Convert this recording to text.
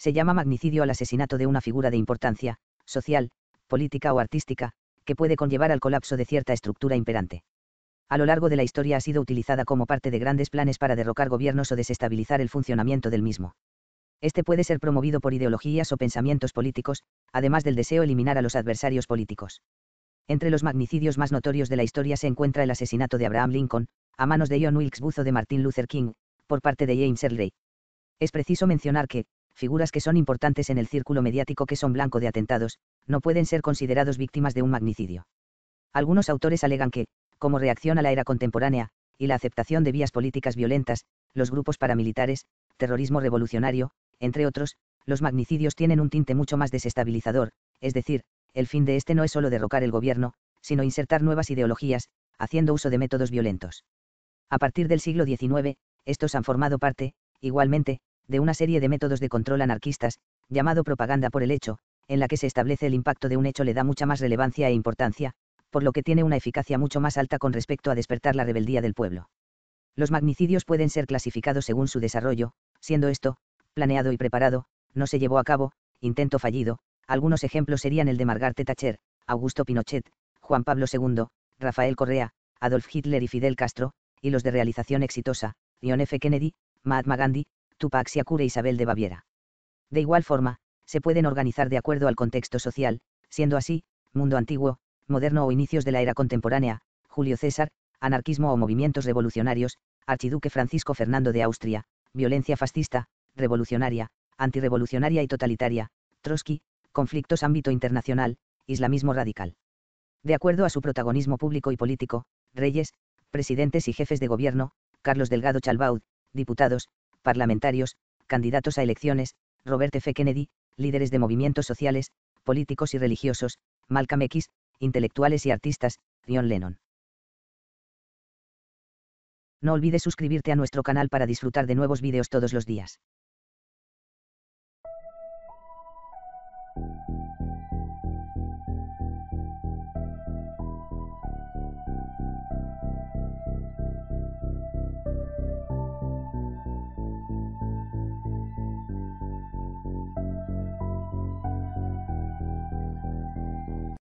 se llama magnicidio al asesinato de una figura de importancia, social, política o artística, que puede conllevar al colapso de cierta estructura imperante. A lo largo de la historia ha sido utilizada como parte de grandes planes para derrocar gobiernos o desestabilizar el funcionamiento del mismo. Este puede ser promovido por ideologías o pensamientos políticos, además del deseo eliminar a los adversarios políticos. Entre los magnicidios más notorios de la historia se encuentra el asesinato de Abraham Lincoln, a manos de John Wilkes Booth o de Martin Luther King, por parte de James Earl Ray. Es preciso mencionar que, figuras que son importantes en el círculo mediático que son blanco de atentados, no pueden ser considerados víctimas de un magnicidio. Algunos autores alegan que, como reacción a la era contemporánea, y la aceptación de vías políticas violentas, los grupos paramilitares, terrorismo revolucionario, entre otros, los magnicidios tienen un tinte mucho más desestabilizador, es decir, el fin de este no es solo derrocar el gobierno, sino insertar nuevas ideologías, haciendo uso de métodos violentos. A partir del siglo XIX, estos han formado parte, igualmente, de una serie de métodos de control anarquistas, llamado propaganda por el hecho, en la que se establece el impacto de un hecho le da mucha más relevancia e importancia, por lo que tiene una eficacia mucho más alta con respecto a despertar la rebeldía del pueblo. Los magnicidios pueden ser clasificados según su desarrollo, siendo esto, planeado y preparado, no se llevó a cabo, intento fallido, algunos ejemplos serían el de Margaret Thatcher, Augusto Pinochet, Juan Pablo II, Rafael Correa, Adolf Hitler y Fidel Castro, y los de realización exitosa, John F. Kennedy, Mahatma Gandhi, Tupac y e Isabel de Baviera. De igual forma, se pueden organizar de acuerdo al contexto social, siendo así, mundo antiguo, moderno o inicios de la era contemporánea, Julio César, anarquismo o movimientos revolucionarios, archiduque Francisco Fernando de Austria, violencia fascista, revolucionaria, antirevolucionaria y totalitaria, Trotsky, conflictos ámbito internacional, islamismo radical. De acuerdo a su protagonismo público y político, reyes, presidentes y jefes de gobierno, Carlos Delgado Chalbaud, diputados, parlamentarios, candidatos a elecciones, Robert F. Kennedy, líderes de movimientos sociales, políticos y religiosos, Malcolm X, intelectuales y artistas, John Lennon. No olvides suscribirte a nuestro canal para disfrutar de nuevos vídeos todos los días.